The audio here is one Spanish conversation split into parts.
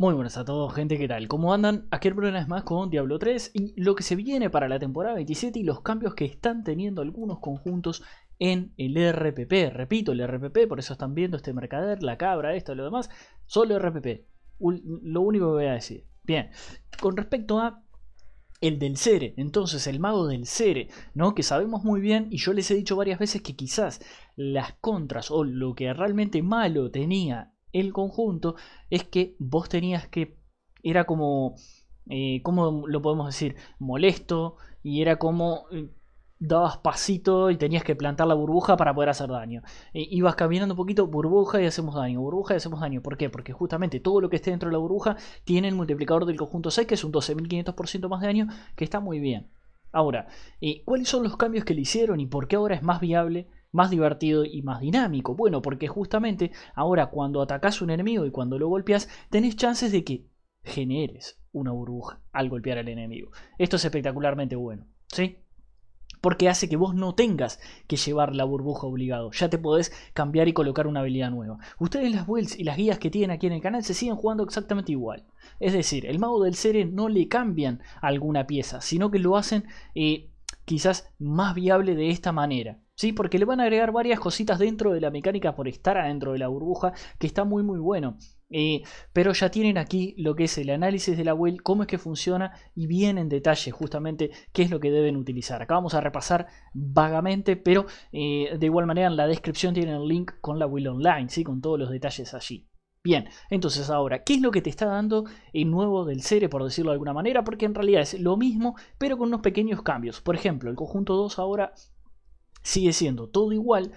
Muy buenas a todos gente, ¿qué tal? ¿Cómo andan? Aquí el problema es más con Diablo 3 y lo que se viene para la temporada 27 y los cambios que están teniendo algunos conjuntos en el RPP. Repito, el RPP, por eso están viendo este mercader, la cabra, esto lo demás, solo RPP. Lo único que voy a decir. Bien, con respecto a el del Cere, entonces el mago del Cere, ¿no? Que sabemos muy bien y yo les he dicho varias veces que quizás las contras o lo que realmente malo tenía el conjunto es que vos tenías que. Era como. Eh, ¿Cómo lo podemos decir? Molesto. Y era como. Eh, dabas pasito y tenías que plantar la burbuja para poder hacer daño. Eh, ibas caminando un poquito, burbuja y hacemos daño, burbuja y hacemos daño. ¿Por qué? Porque justamente todo lo que esté dentro de la burbuja tiene el multiplicador del conjunto 6, que es un 12.500% más de daño, que está muy bien. Ahora, ¿cuáles son los cambios que le hicieron y por qué ahora es más viable más divertido y más dinámico. Bueno, porque justamente ahora cuando atacás un enemigo y cuando lo golpeas, tenés chances de que generes una burbuja al golpear al enemigo. Esto es espectacularmente bueno, ¿sí? Porque hace que vos no tengas que llevar la burbuja obligado. Ya te podés cambiar y colocar una habilidad nueva. Ustedes las builds y las guías que tienen aquí en el canal se siguen jugando exactamente igual. Es decir, el mago del ser no le cambian alguna pieza, sino que lo hacen eh, quizás más viable de esta manera. Porque le van a agregar varias cositas dentro de la mecánica por estar adentro de la burbuja, que está muy muy bueno. Eh, pero ya tienen aquí lo que es el análisis de la wheel. cómo es que funciona y bien en detalle justamente qué es lo que deben utilizar. Acá vamos a repasar vagamente, pero eh, de igual manera en la descripción tienen el link con la will online, ¿sí? con todos los detalles allí. Bien, entonces ahora, ¿qué es lo que te está dando el nuevo del serie. por decirlo de alguna manera? Porque en realidad es lo mismo, pero con unos pequeños cambios. Por ejemplo, el conjunto 2 ahora sigue siendo todo igual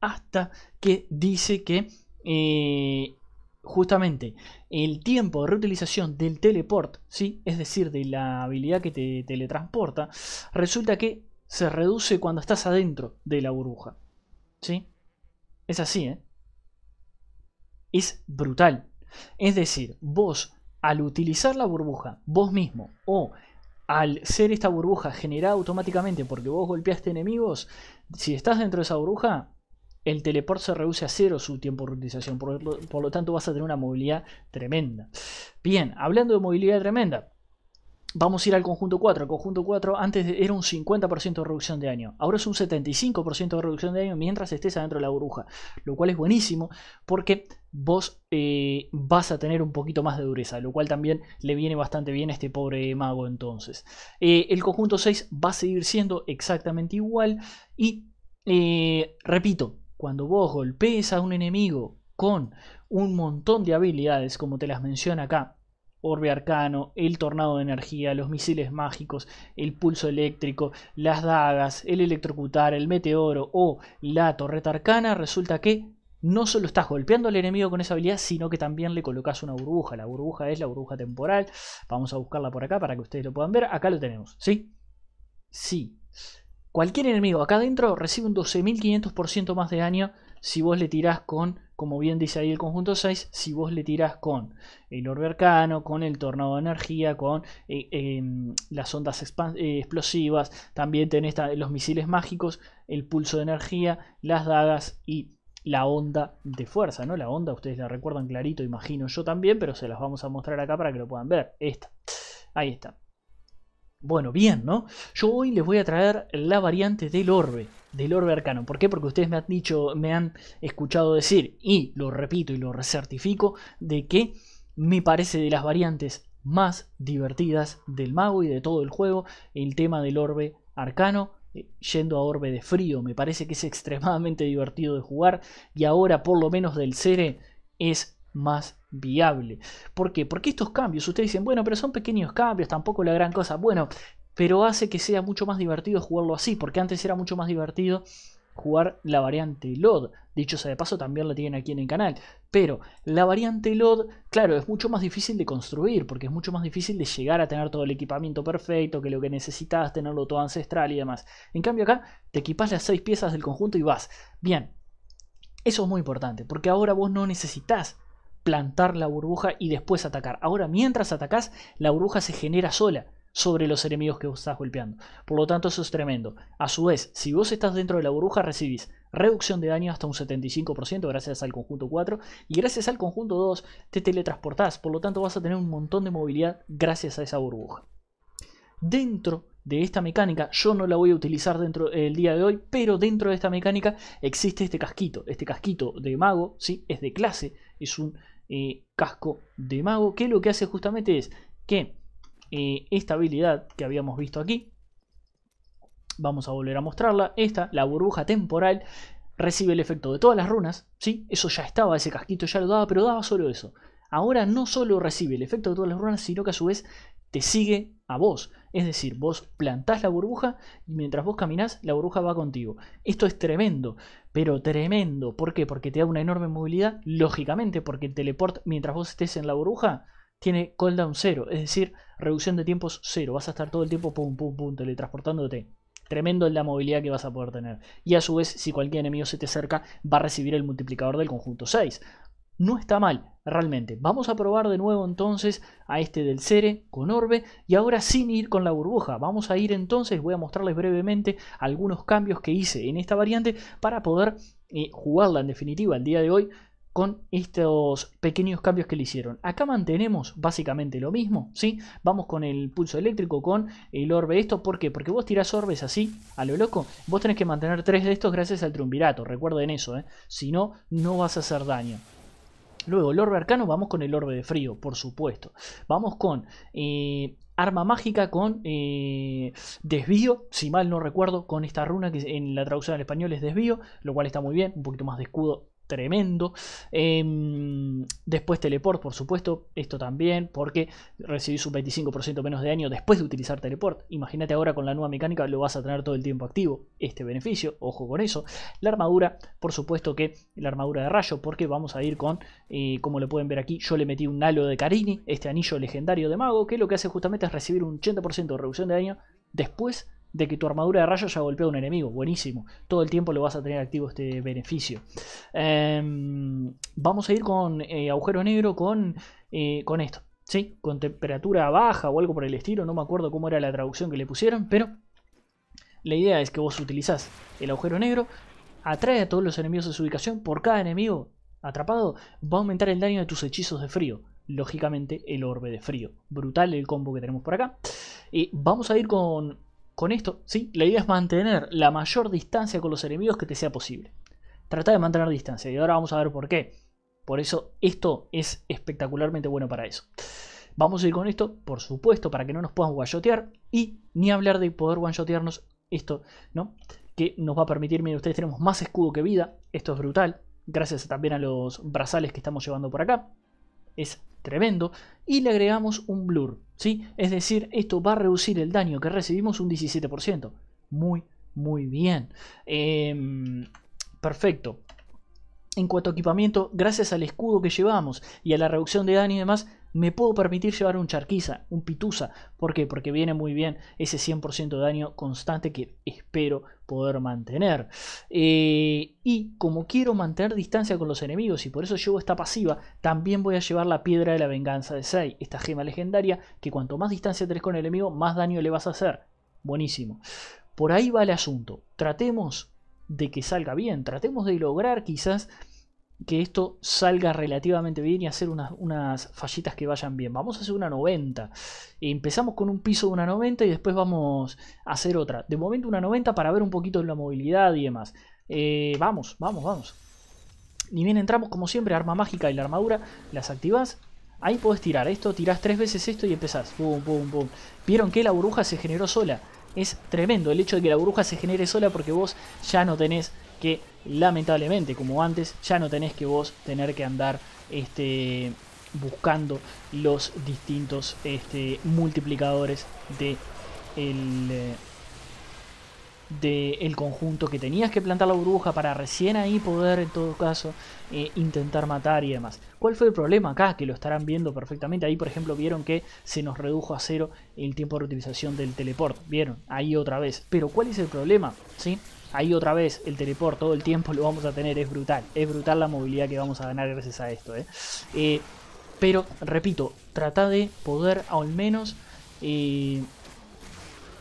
hasta que dice que eh, justamente el tiempo de reutilización del teleport, ¿sí? es decir, de la habilidad que te teletransporta, resulta que se reduce cuando estás adentro de la burbuja. ¿sí? Es así, ¿eh? Es brutal. Es decir, vos al utilizar la burbuja, vos mismo, o al ser esta burbuja generada automáticamente porque vos golpeaste enemigos, si estás dentro de esa burbuja, el teleport se reduce a cero su tiempo de utilización, por lo, por lo tanto vas a tener una movilidad tremenda. Bien, hablando de movilidad tremenda, vamos a ir al conjunto 4. El conjunto 4 antes era un 50% de reducción de daño. Ahora es un 75% de reducción de daño mientras estés adentro de la burbuja. Lo cual es buenísimo porque vos eh, vas a tener un poquito más de dureza. Lo cual también le viene bastante bien a este pobre mago entonces. Eh, el conjunto 6 va a seguir siendo exactamente igual. Y eh, repito, cuando vos golpees a un enemigo con un montón de habilidades como te las menciona acá Orbe Arcano, el tornado de energía, los misiles mágicos, el pulso eléctrico, las dagas, el electrocutar, el meteoro o la torreta arcana, resulta que no solo estás golpeando al enemigo con esa habilidad, sino que también le colocas una burbuja. La burbuja es la burbuja temporal. Vamos a buscarla por acá para que ustedes lo puedan ver. Acá lo tenemos, ¿sí? Sí. Cualquier enemigo acá adentro recibe un 12.500% más de daño si vos le tirás con como bien dice ahí el conjunto 6, si vos le tirás con el orbe arcano, con el tornado de energía, con eh, em, las ondas eh, explosivas, también tenés los misiles mágicos, el pulso de energía, las dagas y la onda de fuerza, ¿no? La onda, ustedes la recuerdan clarito, imagino yo también, pero se las vamos a mostrar acá para que lo puedan ver. Esta, ahí está. Bueno, bien, ¿no? Yo hoy les voy a traer la variante del orbe del orbe arcano. ¿Por qué? Porque ustedes me han dicho, me han escuchado decir, y lo repito y lo recertifico, de que me parece de las variantes más divertidas del mago y de todo el juego el tema del orbe arcano eh, yendo a orbe de frío me parece que es extremadamente divertido de jugar y ahora por lo menos del Cere es más viable. ¿Por qué? Porque estos cambios, ustedes dicen, bueno, pero son pequeños cambios, tampoco la gran cosa. Bueno, pero hace que sea mucho más divertido jugarlo así, porque antes era mucho más divertido jugar la variante LOD. Dicho sea de paso, también la tienen aquí en el canal. Pero la variante LOD, claro, es mucho más difícil de construir, porque es mucho más difícil de llegar a tener todo el equipamiento perfecto, que lo que necesitas, tenerlo todo ancestral y demás. En cambio acá, te equipas las seis piezas del conjunto y vas. Bien, eso es muy importante, porque ahora vos no necesitas plantar la burbuja y después atacar. Ahora, mientras atacás, la burbuja se genera sola sobre los enemigos que vos estás golpeando. Por lo tanto, eso es tremendo. A su vez, si vos estás dentro de la burbuja, recibís reducción de daño hasta un 75% gracias al conjunto 4 y gracias al conjunto 2 te teletransportás. Por lo tanto, vas a tener un montón de movilidad gracias a esa burbuja. Dentro de esta mecánica, yo no la voy a utilizar dentro del día de hoy, pero dentro de esta mecánica existe este casquito. Este casquito de mago, ¿sí? es de clase, es un eh, casco de mago que lo que hace justamente es que eh, esta habilidad que habíamos visto aquí. Vamos a volver a mostrarla. Esta, la burbuja temporal, recibe el efecto de todas las runas. ¿sí? Eso ya estaba, ese casquito ya lo daba, pero daba solo eso. Ahora no solo recibe el efecto de todas las runas, sino que a su vez te sigue a vos. Es decir, vos plantás la burbuja y mientras vos caminás, la burbuja va contigo. Esto es tremendo, pero tremendo. ¿Por qué? Porque te da una enorme movilidad, lógicamente, porque el teleport, mientras vos estés en la burbuja, tiene cooldown 0, es decir, reducción de tiempos 0. Vas a estar todo el tiempo pum, pum, pum, teletransportándote. Tremendo la movilidad que vas a poder tener. Y a su vez, si cualquier enemigo se te acerca, va a recibir el multiplicador del conjunto 6. No está mal, realmente. Vamos a probar de nuevo entonces a este del Cere con Orbe y ahora sin ir con la burbuja. Vamos a ir entonces, voy a mostrarles brevemente algunos cambios que hice en esta variante para poder eh, jugarla en definitiva el día de hoy con estos pequeños cambios que le hicieron. Acá mantenemos básicamente lo mismo, ¿sí? Vamos con el pulso eléctrico, con el orbe esto. ¿Por qué? Porque vos tirás orbes así, a lo loco. Vos tenés que mantener tres de estos gracias al triunvirato. Recuerden eso, ¿eh? Si no, no vas a hacer daño. Luego, el orbe arcano, vamos con el orbe de frío, por supuesto. Vamos con... Eh, arma mágica con eh, desvío, si mal no recuerdo, con esta runa que en la traducción al español es desvío, lo cual está muy bien, un poquito más de escudo tremendo. Em, después teleport, por supuesto, esto también, porque recibís un 25% menos de daño después de utilizar teleport. Imagínate ahora con la nueva mecánica lo vas a tener todo el tiempo activo, este beneficio, ojo con eso. La armadura, por supuesto que la armadura de rayo, porque vamos a ir con, eh, como lo pueden ver aquí, yo le metí un halo de Karini. este anillo legendario de mago, que lo que hace justamente es recibir un 80% de reducción de daño después de que tu armadura de rayos ya golpeado a un enemigo. Buenísimo. Todo el tiempo lo vas a tener activo este beneficio. Em, vamos a ir con eh, agujero negro con, eh, con esto. ¿sí? Con temperatura baja o algo por el estilo. No me acuerdo cómo era la traducción que le pusieron, pero la idea es que vos utilizás el agujero negro. Atrae a todos los enemigos de su ubicación. Por cada enemigo atrapado va a aumentar el daño de tus hechizos de frío lógicamente el orbe de frío. Brutal el combo que tenemos por acá. Y vamos a ir con con esto, sí, la idea es mantener la mayor distancia con los enemigos que te sea posible. Trata de mantener distancia y ahora vamos a ver por qué. Por eso esto es espectacularmente bueno para eso. Vamos a ir con esto, por supuesto, para que no nos puedan guayotear y ni hablar de poder guayotearnos esto, ¿no? Que nos va a permitir, miren, ustedes tenemos más escudo que vida, esto es brutal, gracias también a los brazales que estamos llevando por acá, es tremendo, y le agregamos un blur. ¿sí? Es decir, esto va a reducir el daño que recibimos un 17%. Muy, muy bien. Em, perfecto. En cuanto a equipamiento, gracias al escudo que llevamos y a la reducción de daño y demás, me puedo permitir llevar un charquiza, un pitusa. ¿Por qué? Porque viene muy bien ese 100% de daño constante que espero poder mantener. Eh, y como quiero mantener distancia con los enemigos y por eso llevo esta pasiva, también voy a llevar la piedra de la venganza de Sei, esta gema legendaria que cuanto más distancia tenés con el enemigo, más daño le vas a hacer. Buenísimo. Por ahí va el asunto. Tratemos de que salga bien. Tratemos de lograr quizás que esto salga relativamente bien y hacer unas, fallitas que vayan bien. Vamos a hacer una 90. Empezamos con un piso de una 90 y después vamos a hacer otra. De momento una 90 para ver un poquito de la movilidad y demás. Eh, vamos, vamos, vamos. Ni bien entramos, como siempre, arma mágica y la armadura, las activas. Ahí puedes tirar esto, Tiras tres veces esto y empezás. Vieron que la burbuja se generó sola es tremendo el hecho de que la bruja se genere sola porque vos ya no tenés que, lamentablemente, como antes, ya no tenés que vos tener que andar este, buscando los distintos este, multiplicadores de eh, del conjunto, que tenías que plantar la burbuja para recién ahí poder, en todo caso, eh, intentar matar y demás. ¿Cuál fue el problema acá? Que lo estarán viendo perfectamente. Ahí, por ejemplo, vieron que se nos redujo a cero el tiempo de reutilización del teleport. Vieron, ahí otra vez. Pero ¿cuál es el problema? ¿Sí? Ahí otra vez el teleport todo el tiempo lo vamos a tener, es brutal. Es brutal la movilidad que vamos a ganar gracias a esto. ¿eh? Eh, pero, repito, trata de poder al menos...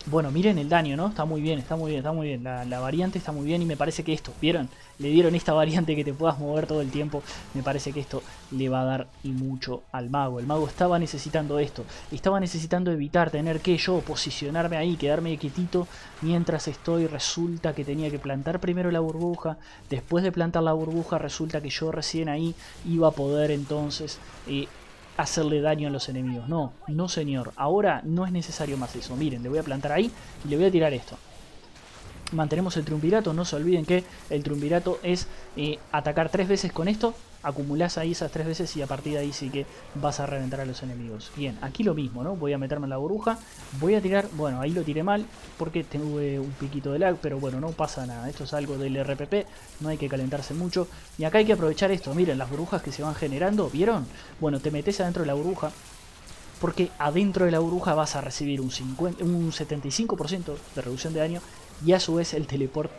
Bueno, miren el daño, ¿no? Está muy bien, está muy bien, está muy bien. La, variante está muy bien y me parece que esto, ¿vieron? Le dieron esta variante que te puedas mover todo el tiempo. Me parece que esto le va a dar y mucho al mago. El mago estaba necesitando esto. Estaba necesitando evitar tener que yo posicionarme ahí, quedarme quietito mientras estoy. Resulta que tenía que plantar primero la burbuja. Después de plantar la burbuja resulta que yo recién ahí iba a poder entonces... Eh, hacerle daño a los enemigos. No, no señor. Ahora no es necesario más eso. Miren, le voy a plantar ahí y le voy a tirar esto mantenemos el triunvirato. No se olviden que el triunvirato es eh, atacar tres veces con esto, acumulás ahí esas tres veces y a partir de ahí sí que vas a reventar a los enemigos. Bien, aquí lo mismo, ¿no? Voy a meterme en la burbuja, voy a tirar, bueno, ahí lo tiré mal porque tuve un piquito de lag, pero bueno, no pasa nada, esto es algo del RPP, no hay que calentarse mucho. Y acá hay que aprovechar esto, miren, las burbujas que se van generando, ¿vieron? Bueno, te metes adentro de la burbuja, porque adentro de la burbuja vas a recibir un, un 75% de reducción de daño y a su vez el teleport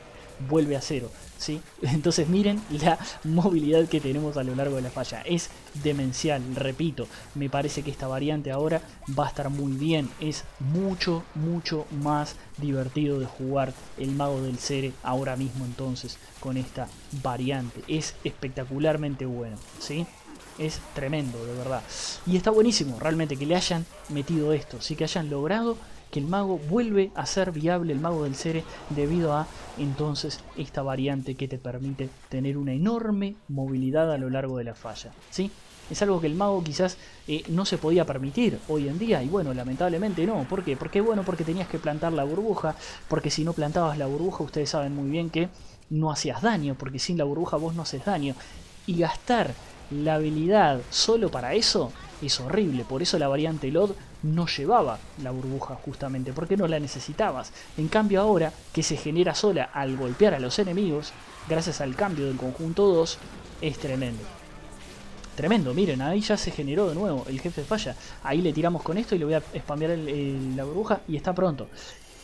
vuelve a cero. ¿sí? Entonces miren la movilidad que tenemos a lo largo de la falla. Es demencial, repito, me parece que esta variante ahora va a estar muy bien. Es mucho, mucho más divertido de jugar el mago del ser ahora mismo entonces con esta variante. Es espectacularmente bueno, ¿sí? Es tremendo, de verdad. Y está buenísimo realmente que le hayan metido esto, sí que hayan logrado que el mago vuelve a ser viable, el mago del Cere, debido a entonces esta variante que te permite tener una enorme movilidad a lo largo de la falla. ¿sí? Es algo que el mago quizás eh, no se podía permitir hoy en día. Y bueno, lamentablemente no. ¿Por qué? Porque bueno, porque tenías que plantar la burbuja. Porque si no plantabas la burbuja, ustedes saben muy bien que no hacías daño. Porque sin la burbuja vos no haces daño. Y gastar la habilidad solo para eso es horrible. Por eso la variante LOD no llevaba la burbuja justamente, porque no la necesitabas. En cambio ahora que se genera sola al golpear a los enemigos, gracias al cambio del conjunto 2, es tremendo. Tremendo, miren, ahí ya se generó de nuevo el jefe falla. Ahí le tiramos con esto y le voy a spamear la burbuja y está pronto.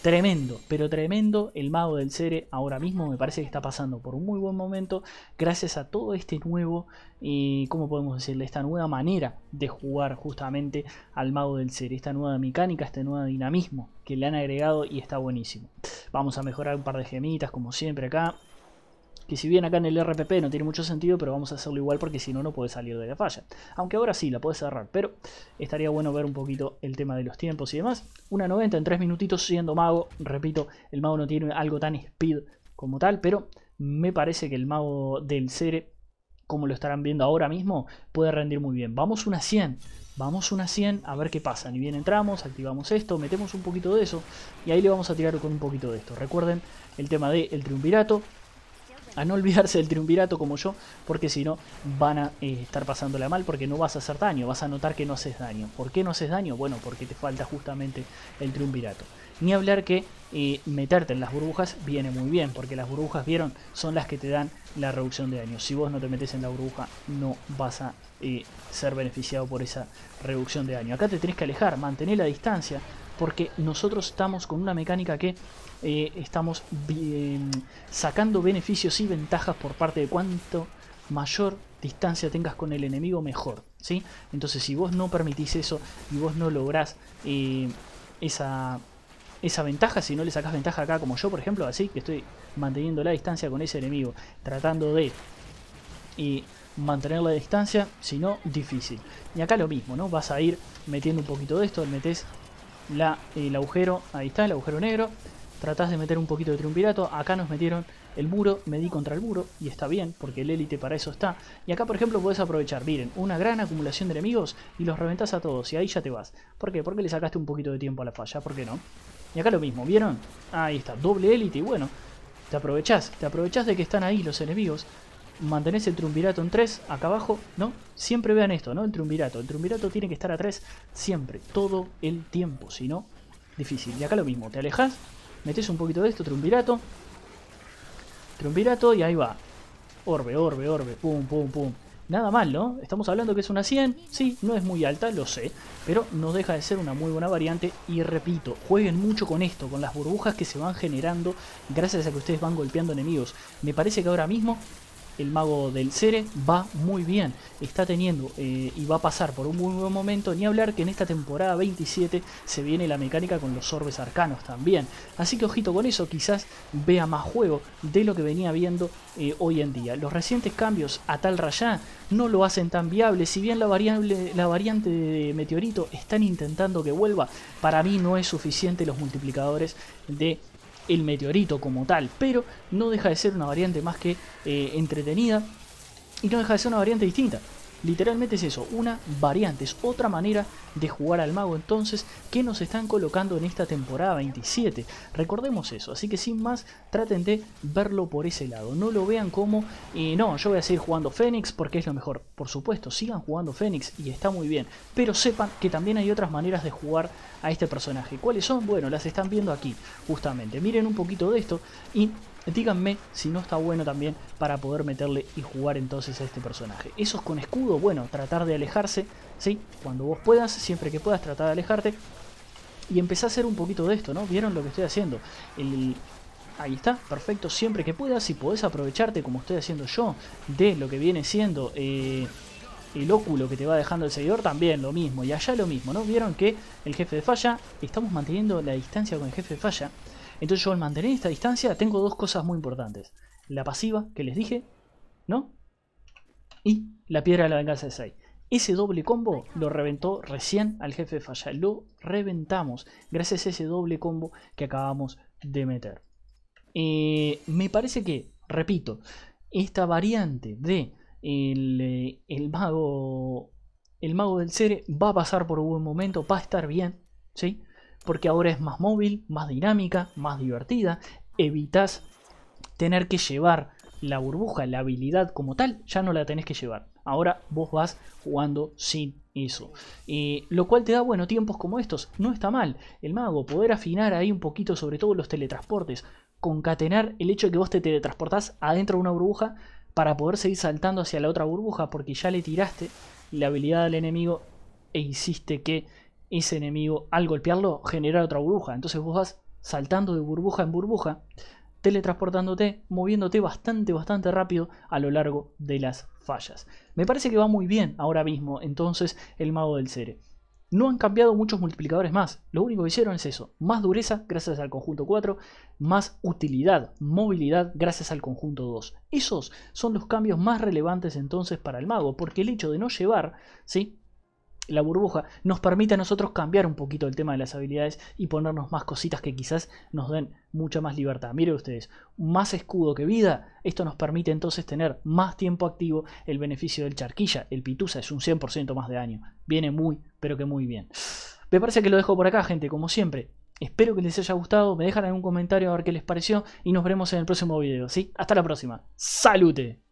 Tremendo, pero tremendo el mago del Cere ahora mismo me parece que está pasando por un muy buen momento gracias a todo este nuevo, y eh, ¿cómo podemos decirle? Esta nueva manera de jugar justamente al mago del Cere, esta nueva mecánica, este nuevo dinamismo que le han agregado y está buenísimo. Vamos a mejorar un par de gemitas como siempre acá, que si bien acá en el RPP no tiene mucho sentido, pero vamos a hacerlo igual porque si no, no puede salir de la falla. Aunque ahora sí, la puede cerrar, pero estaría bueno ver un poquito el tema de los tiempos y demás. Una 90 en 3 minutitos siendo mago, repito, el mago no tiene algo tan speed como tal, pero me parece que el mago del Cere, como lo estarán viendo ahora mismo, puede rendir muy bien. Vamos una 100, vamos una 100 a ver qué pasa. Ni bien entramos, activamos esto, metemos un poquito de eso y ahí le vamos a tirar con un poquito de esto. Recuerden el tema del el triunvirato, a no olvidarse del triunvirato como yo, porque si no van a eh, estar pasándola mal, porque no vas a hacer daño, vas a notar que no haces daño. ¿Por qué no haces daño? Bueno, porque te falta justamente el triunvirato. Ni hablar que eh, meterte en las burbujas viene muy bien, porque las burbujas, vieron, son las que te dan la reducción de daño. Si vos no te metes en la burbuja, no vas a eh, ser beneficiado por esa reducción de daño. Acá te tenés que alejar, mantener la distancia, porque nosotros estamos con una mecánica que eh, estamos sacando beneficios y ventajas por parte de cuanto mayor distancia tengas con el enemigo, mejor. ¿sí? Entonces, si vos no permitís eso y vos no lográs eh, esa, esa ventaja, si no le sacás ventaja acá, como yo, por ejemplo, así que estoy manteniendo la distancia con ese enemigo, tratando de y eh, mantener la distancia, si no, difícil. Y acá lo mismo, ¿no? Vas a ir metiendo un poquito de esto, metes la, el agujero, ahí está, el agujero negro, Tratás de meter un poquito de triunvirato. Acá nos metieron el muro, me di contra el muro y está bien porque el élite para eso está. Y acá por ejemplo puedes aprovechar, miren, una gran acumulación de enemigos y los reventás a todos y ahí ya te vas. ¿Por qué? Porque le sacaste un poquito de tiempo a la falla, ¿por qué no? Y acá lo mismo, ¿vieron? Ahí está, doble élite y bueno, te aprovechás, te aprovechás de que están ahí los enemigos. Mantenés el triunvirato en 3, acá abajo, ¿no? Siempre vean esto, ¿no? El triunvirato. El triunvirato tiene que estar a 3 siempre, todo el tiempo, si no, difícil. Y acá lo mismo, te alejas Metes un poquito de esto, triunvirato. Triunvirato y ahí va. Orbe, orbe, orbe. Pum, pum, pum. Nada mal, ¿no? Estamos hablando que es una 100. Sí, no es muy alta, lo sé. Pero no deja de ser una muy buena variante. Y repito, jueguen mucho con esto, con las burbujas que se van generando gracias a que ustedes van golpeando enemigos. Me parece que ahora mismo el mago del Cere va muy bien, está teniendo eh, y va a pasar por un muy buen momento, ni hablar que en esta temporada 27 se viene la mecánica con los orbes arcanos también, así que ojito con eso, quizás vea más juego de lo que venía viendo eh, hoy en día. Los recientes cambios a tal rayá no lo hacen tan viable, si bien la, variable, la variante de meteorito están intentando que vuelva, para mí no es suficiente los multiplicadores de el meteorito como tal, pero no deja de ser una variante más que eh, entretenida y no deja de ser una variante distinta. Literalmente es eso, una variante, es otra manera de jugar al mago entonces que nos están colocando en esta temporada 27. Recordemos eso, así que sin más traten de verlo por ese lado. No lo vean como, no, yo voy a seguir jugando Fénix porque es lo mejor. Por supuesto, sigan jugando Fénix y está muy bien, pero sepan que también hay otras maneras de jugar a este personaje. ¿Cuáles son? Bueno, las están viendo aquí, justamente. Miren un poquito de esto y Díganme si no está bueno también para poder meterle y jugar entonces a este personaje. es con escudo, bueno, tratar de alejarse, ¿sí? Cuando vos puedas, siempre que puedas, tratar de alejarte. Y empecé a hacer un poquito de esto, ¿no? ¿Vieron lo que estoy haciendo? El, ahí está, perfecto, siempre que puedas, si podés aprovecharte, como estoy haciendo yo, de lo que viene siendo eh, el óculo que te va dejando el seguidor, también lo mismo, y allá lo mismo, ¿no? Vieron que el jefe de falla, estamos manteniendo la distancia con el jefe de falla, entonces yo al mantener esta distancia tengo dos cosas muy importantes. La pasiva que les dije, ¿no? Y la piedra de la venganza de 6. Ese doble combo lo reventó recién al jefe de falla. Lo reventamos gracias a ese doble combo que acabamos de meter. Eh, me parece que, repito, esta variante de el, eh, el mago el mago del Cere va a pasar por un buen momento, va a estar bien, ¿sí? porque ahora es más móvil, más dinámica, más divertida, evitas tener que llevar la burbuja, la habilidad como tal, ya no la tenés que llevar. Ahora vos vas jugando sin eso. y lo cual te da, bueno, tiempos como estos. No está mal. El mago, poder afinar ahí un poquito, sobre todo los teletransportes. Concatenar el hecho de que vos te teletransportás adentro de una burbuja para poder seguir saltando hacia la otra burbuja porque ya le tiraste la habilidad al enemigo e hiciste que ese enemigo al golpearlo genera otra burbuja. Entonces vos vas saltando de burbuja en burbuja, teletransportándote, moviéndote bastante, bastante rápido a lo largo de las fallas. Me parece que va muy bien ahora mismo entonces el mago del Cere. No han cambiado muchos multiplicadores más, lo único que hicieron es eso, más dureza gracias al conjunto 4, más utilidad, movilidad gracias al conjunto 2. Esos son los cambios más relevantes entonces para el mago, porque el hecho de no llevar, ¿sí? la burbuja nos permite a nosotros cambiar un poquito el tema de las habilidades y ponernos más cositas que quizás nos den mucha más libertad. Miren ustedes, más escudo que vida, esto nos permite entonces tener más tiempo activo el beneficio del charquilla. El pituza es un 100% más de daño. Viene muy, pero que muy bien. Me parece que lo dejo por acá, gente, como siempre. Espero que les haya gustado, me dejan algún comentario a ver qué les pareció y nos veremos en el próximo video, ¿sí? Hasta la próxima. ¡Salute!